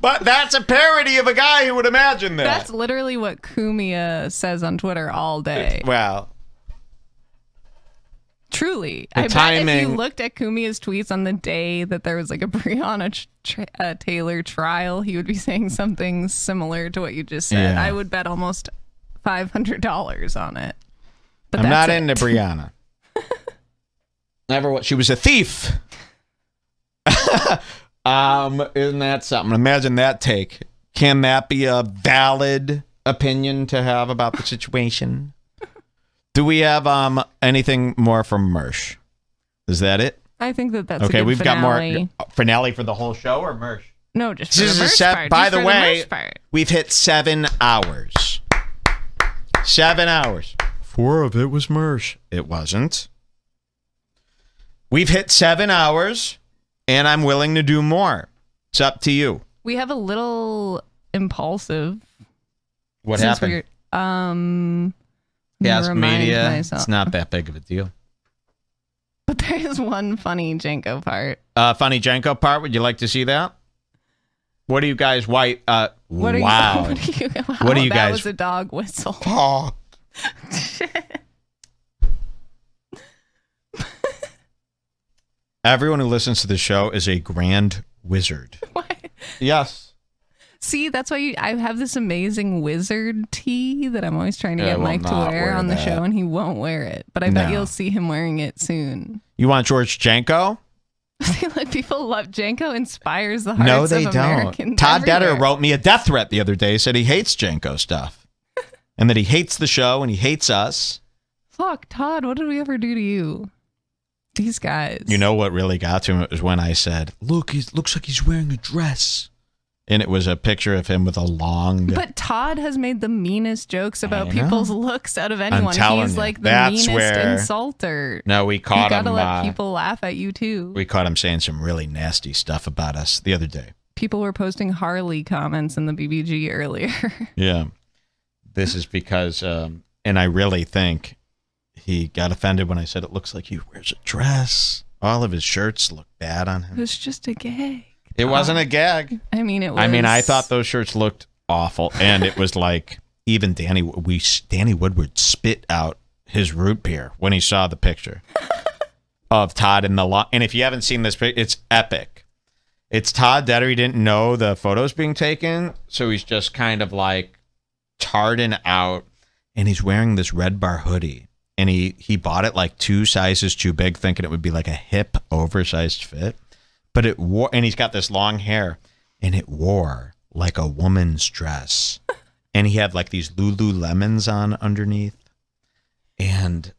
But that's a parody of a guy who would imagine that. That's literally what Kumia says on Twitter all day. Wow. Truly, the I timing... bet if you looked at Kumia's tweets on the day that there was like a Breonna uh, Taylor trial, he would be saying something similar to what you just said. Yeah. I would bet almost five hundred dollars on it. But I'm not it. into Brianna. Never. What she was a thief. Um, isn't that something? Imagine that take. Can that be a valid opinion to have about the situation? Do we have um anything more from Mersh? Is that it? I think that that's okay. we've finale. got more finale for the whole show or Mersh? No, just this is a set, By the way, the we've hit seven hours. Seven hours. Four of it was Mersh. It wasn't. We've hit seven hours and I'm willing to do more. It's up to you. We have a little impulsive. What happened? We're, um, Ask media. Myself. It's not that big of a deal. But there is one funny Janko part. Uh, funny Janko part. Would you like to see that? What do you guys? white? Uh, what wow. You, what do you? Wow, what do you that guys? That was a dog whistle. Oh. Everyone who listens to the show is a grand wizard. What? Yes. See, that's why you, I have this amazing wizard tee that I'm always trying to yeah, get Mike to wear, wear on that. the show, and he won't wear it. But I no. bet you'll see him wearing it soon. You want George Janko? like people love Janko inspires the hearts no, they of don't. Todd everywhere. Detter wrote me a death threat the other day. Said he hates Janko stuff, and that he hates the show and he hates us. Fuck, Todd! What did we ever do to you? these guys. You know what really got to him was when I said, "Look, he looks like he's wearing a dress." and it was a picture of him with a long. But Todd has made the meanest jokes about people's looks out of anyone. He's you, like the that's meanest insulter. No, we caught you him. You gotta let uh, people laugh at you too. We caught him saying some really nasty stuff about us the other day. People were posting Harley comments in the BBG earlier. yeah, this is because, um, and I really think he got offended when I said it looks like he wears a dress. All of his shirts look bad on him. It was just a gag. It wasn't a gag. I mean, it was. I mean, I thought those shirts looked awful, and it was like even Danny we Danny Woodward spit out his root beer when he saw the picture of Todd in the lot. And if you haven't seen this, it's epic. It's Todd he didn't know the photos being taken, so he's just kind of like tarred out, and he's wearing this red bar hoodie and he he bought it like two sizes too big, thinking it would be like a hip oversized fit. But it wore, and he's got this long hair, and it wore like a woman's dress, and he had like these Lululemons on underneath, and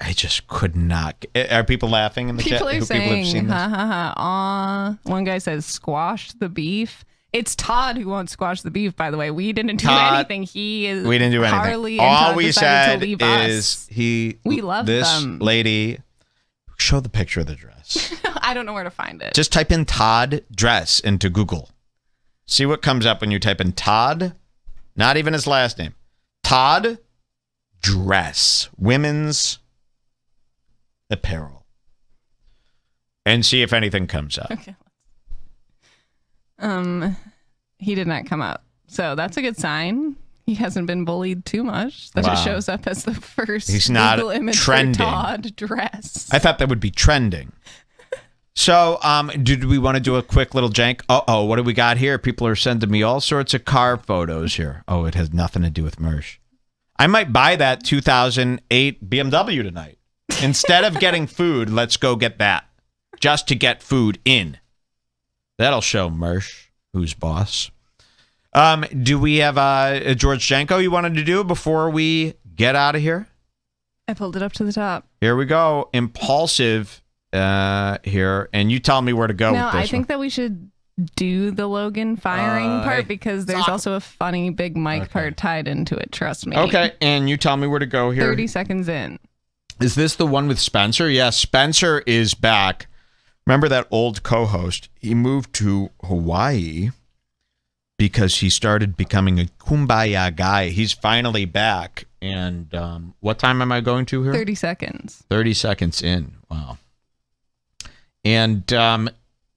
I just could not. Are people laughing in the people chat? Are people saying, people have seen ha ha ha. Aw. One guy says, squash the beef. It's Todd who won't squash the beef. By the way, we didn't do Todd, anything. He is. We didn't do anything. Carly All Todd we said is us. he. We love this them. lady. Show the picture of the dress. I don't know where to find it. Just type in Todd dress into Google. See what comes up when you type in Todd. Not even his last name. Todd dress women's apparel and see if anything comes up. Okay. Um, he did not come up. So that's a good sign. He hasn't been bullied too much. That wow. it shows up as the first He's not Google image trending. Todd dress. I thought that would be trending. So, um, did we want to do a quick little jank? Uh oh, what do we got here? People are sending me all sorts of car photos here. Oh, it has nothing to do with Mersh. I might buy that 2008 BMW tonight. Instead of getting food, let's go get that just to get food in. That'll show Mersh who's boss. Um, do we have uh, George Janko you wanted to do before we get out of here? I pulled it up to the top. Here we go. Impulsive uh, here. And you tell me where to go no, I think one. that we should do the Logan firing uh, part because there's also a funny big mic okay. part tied into it. Trust me. Okay. And you tell me where to go here. 30 seconds in. Is this the one with Spencer? Yes, yeah, Spencer is back. Remember that old co host? He moved to Hawaii because he started becoming a kumbaya guy. He's finally back. And um, what time am I going to here? 30 seconds. 30 seconds in. Wow. And um,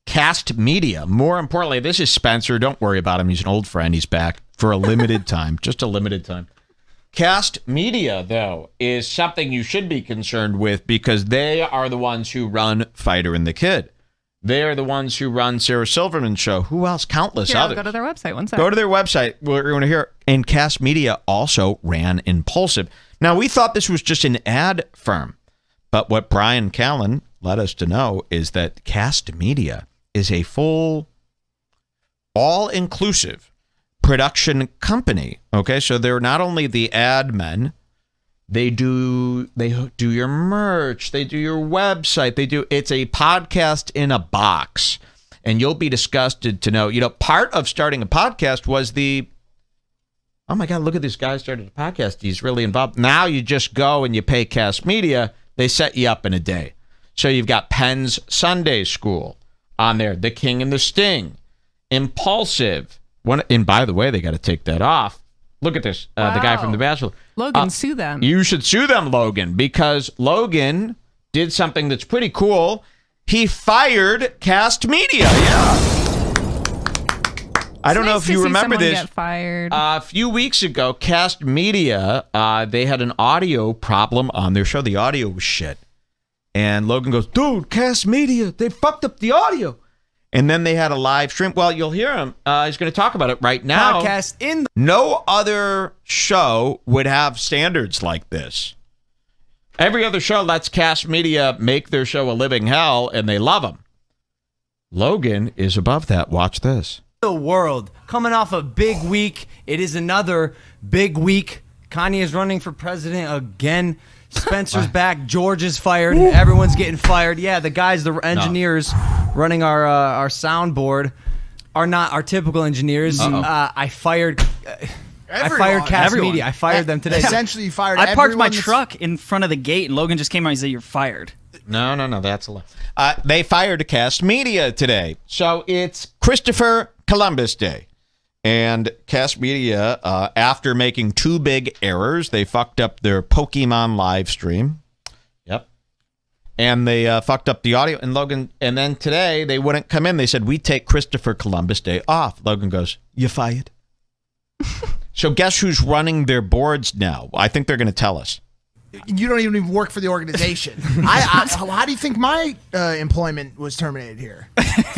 Cast Media, more importantly, this is Spencer. Don't worry about him. He's an old friend. He's back for a limited time, just a limited time. Cast Media, though, is something you should be concerned with because they are the ones who run Fighter and the Kid. They are the ones who run Sarah Silverman's show. Who else? Countless Here, others. Go to their website. One second. Go to their website. We're going to hear. And Cast Media also ran Impulsive. Now, we thought this was just an ad firm, but what Brian Callen let us to know is that Cast Media is a full, all inclusive production company. Okay, so they're not only the ad men, they do they do your merch, they do your website, they do it's a podcast in a box. And you'll be disgusted to know, you know, part of starting a podcast was the oh my god, look at this guy started a podcast. He's really involved. Now you just go and you pay Cast Media. They set you up in a day. So you've got Penn's Sunday School on there, The King and the Sting, Impulsive, one, and by the way, they got to take that off. Look at this. Uh, The guy from The Bachelor. Logan, uh, sue them. You should sue them, Logan, because Logan did something that's pretty cool. He fired Cast Media. Yeah. I don't nice know if you remember this. Uh, a few weeks ago, Cast Media, uh, they had an audio problem on their show. The audio was shit. And Logan goes, dude, Cast Media, they fucked up the audio. And then they had a live stream. Well, you'll hear him. Uh, he's going to talk about it right now. Podcast in. no other show would have standards like this. Every other show lets Cast Media make their show a living hell, and they love them. Logan is above that. Watch this. The world coming off a big week. It is another big week. Kanye is running for president again. Spencer's back. George is fired. Everyone's getting fired. Yeah, the guys, the engineers running our uh, our soundboard, are not our typical engineers. uh I fired. Uh, I Everyone. fired Cast Everyone. Media. I fired them today. Essentially, you fired. I parked my truck in front of the gate, and Logan just came out and said, "You're fired." No, no, no, that's a lie. Uh, they fired Cast Media today, so it's Christopher Columbus Day. And Cast Media, uh, after making two big errors, they fucked up their Pokemon live stream. Yep. And they uh, fucked up the audio. And Logan, and then today they wouldn't come in. They said, We take Christopher Columbus Day off. Logan goes, You fired. so guess who's running their boards now? I think they're going to tell us you don't even work for the organization. I, I, how do you think my uh, employment was terminated here?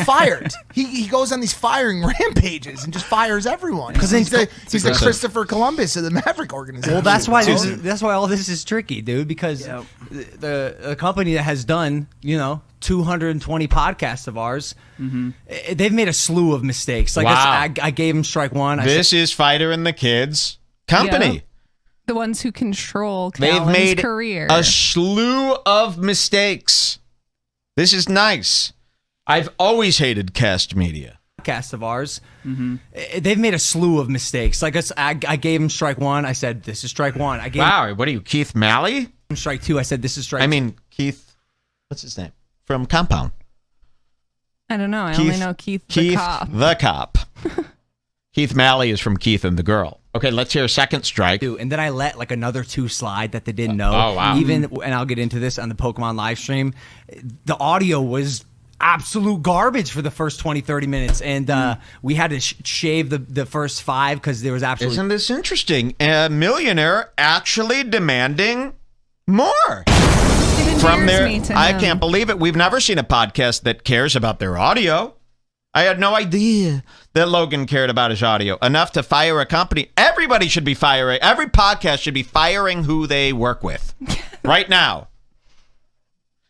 Fired. he, he goes on these firing rampages and just fires everyone because he's, the, he's the Christopher Columbus of the Maverick organization. Well, that's why this, that's why all this is tricky, dude. Because yep. the, the company that has done you know 220 podcasts of ours. Mm -hmm. They've made a slew of mistakes. Like wow. I, I, gave him strike one. I this said, is Fighter and the Kids Company. Yeah the ones who control They've made career. a slew of mistakes. This is nice. I've always hated cast media Cast of ours, mm-hmm. Eh, they've made a slew of mistakes. Like I, I gave him strike one. I said this is strike one. I gave wow. what are you, Keith Malley? Strike two. I said this is strike. I mean Keith. What's his name from Compound? I don't know. I Keith, only know Keith. Keith cop. The cop. Keith Malley is from Keith and the Girl. Okay, let's hear a second strike. And then I let like another two slide that they didn't uh, know. Oh, wow. Even, and I'll get into this on the Pokemon live stream, the audio was absolute garbage for the first 20 30 minutes and uh, hmm. we had to sh shave the, the first five because there was absolutely isn't this interesting a millionaire actually demanding more from their i him. can't believe it we've never seen a podcast that cares about their audio I had no idea that Logan cared about his audio enough to fire a company. Everybody should be firing. Every podcast should be firing who they work with right now.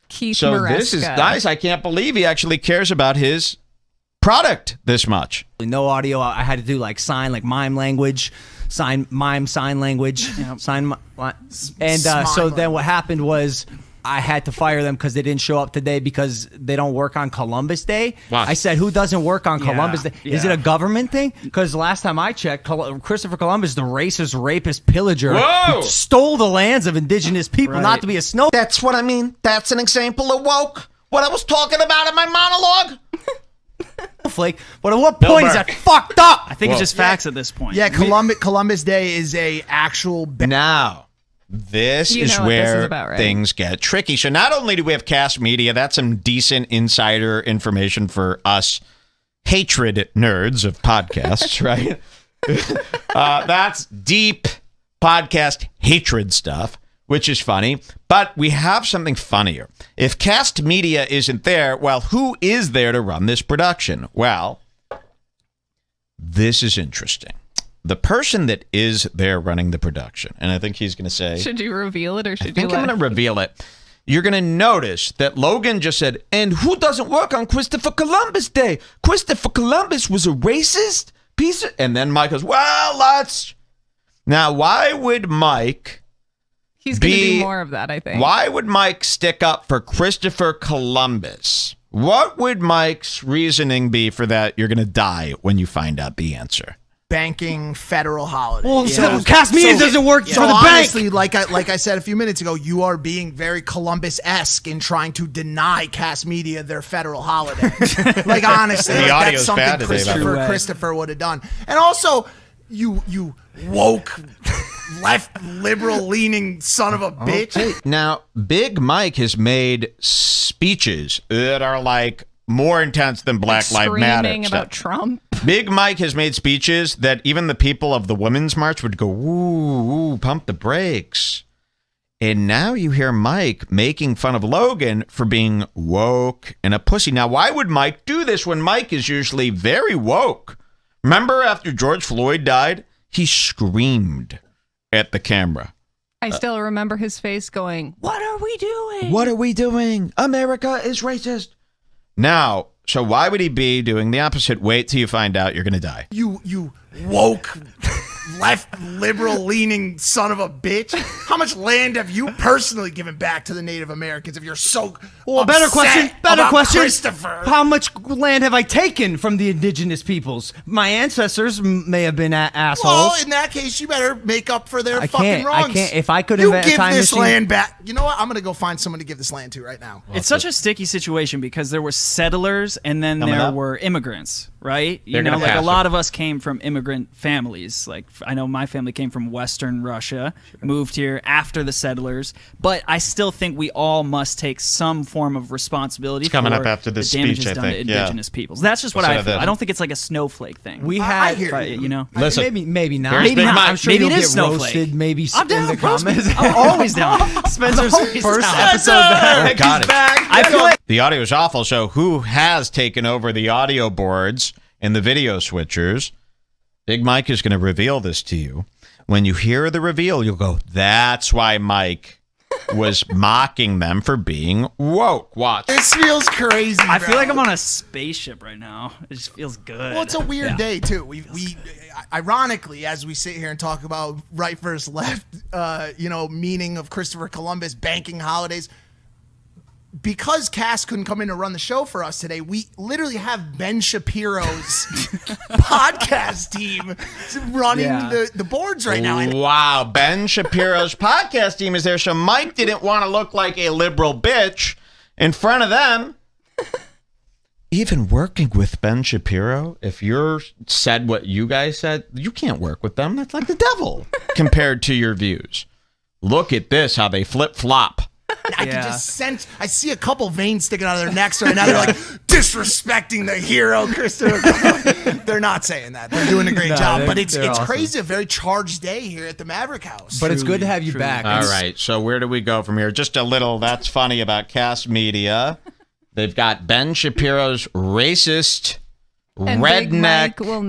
Keith so Maresca. this is nice. I can't believe he actually cares about his product this much. No audio. I had to do like sign, like mime language, sign mime sign language, yep. sign. And uh, so then what happened was I had to fire them because they didn't show up today because they don't work on Columbus Day. Wow. I said, who doesn't work on Columbus yeah, Day? Yeah. Is it a government thing? Because last time I checked, Christopher Columbus, the racist, rapist, pillager, stole the lands of indigenous people, right. not to be a snow. That's what I mean. That's an example of woke. What I was talking about in my monologue. Flake, but at what point is that fucked up? I think Whoa. it's just facts yeah. at this point. Yeah, Columbus Columbus Day is a actual now. This you is where this is about, right? things get tricky. So not only do we have cast media, that's some decent insider information for us hatred nerds of podcasts, right? uh, that's deep podcast hatred stuff, which is funny. But we have something funnier. If cast media isn't there, well, who is there to run this production? Well, this is interesting the person that is there running the production, and I think he's going to say, "Should you reveal it or should I think you?" I'm going to reveal it. You're going to notice that Logan just said, "And who doesn't work on Christopher Columbus Day? Christopher Columbus was a racist piece." Of, and then Mike goes, "Well, let's." Now, why would Mike? He's going to do more of that, I think. Why would Mike stick up for Christopher Columbus? What would Mike's reasoning be for that? You're going to die when you find out the answer banking federal holiday. Well, so cast me so, doesn't work yeah. for so the honestly, bank. Like I like I said a few minutes ago, you are being very Columbus esque in trying to deny cast media their federal holiday. like honestly, like, that's something Christopher Christopher would have done. And also, you you woke left liberal leaning son of a oh, bitch. Okay. Now, Big Mike has made speeches that are like more intense than Black like Lives Matter. Screaming about stuff. Trump. Big Mike has made speeches that even the people of the Women's March would go, ooh, ooh, pump the brakes. And now you hear Mike making fun of Logan for being woke and a pussy. Now, why would Mike do this when Mike is usually very woke? Remember after George Floyd died, he screamed at the camera. I still remember his face going, What are we doing? What are we doing? America is racist. Now, so why would he be doing the opposite? Wait till you find out you're going to die. You you woke, left liberal leaning son of a bitch. How much land have you personally given back to the Native Americans if you're so Well, better question, better question. Christopher. How much land have I taken from the indigenous peoples? My ancestors may have been assholes. Well, in that case, you better make up for their I fucking wrongs. I can't. If I could give this machine. land back. You know what? I'm going to go find someone to give this land to right now. Well, it's such it. a sticky situation because there were settlers and then Coming there up. were immigrants right? You They're know, like a lot them. of us came from immigrant families. Like I know my family came from Western Russia, sure. moved here after the settlers, but I still think we all must take some form of responsibility it's coming up after this the damages speech, done to indigenous yeah. peoples. That's just what Instead I feel. I don't think it's like a snowflake thing. We had, I, you. you know, Listen, maybe maybe not. Maybe, maybe not. I'm sure maybe you get snowflake. roasted. Maybe I'm down in the roast. comments. I'm always down. Spencer's always first down. episode back. Oh, got it. Back. I feel like the audio is awful. So who has taken over the audio boards and the video switchers? Big Mike is going to reveal this to you. When you hear the reveal, you'll go, "That's why Mike was mocking them for being woke." Watch. This feels crazy. I feel like I'm on a spaceship right now. It just feels good. Well, it's a weird yeah. day too. We we ironically, as we sit here and talk about right versus left, uh, you know, meaning of Christopher Columbus banking holidays because Cass couldn't come in to run the show for us today, we literally have Ben Shapiro's podcast team running yeah. the, the boards right now. And wow, Ben Shapiro's podcast team is there. So Mike didn't want to look like a liberal bitch in front of them. Even working with Ben Shapiro, if you're said what you guys said, you can't work with them. That's like the devil compared to your views. Look at this, how they flip flop. I yeah. can just sense. I see a couple veins sticking out of their necks right now. They're like disrespecting the hero, Christopher. they're not saying that. They're doing a great no, job, but it's it's awesome. crazy. A very charged day here at the Maverick House. But truly, it's good to have you truly. back. All right. So where do we go from here? Just a little. That's funny about Cast Media. They've got Ben Shapiro's racist and redneck.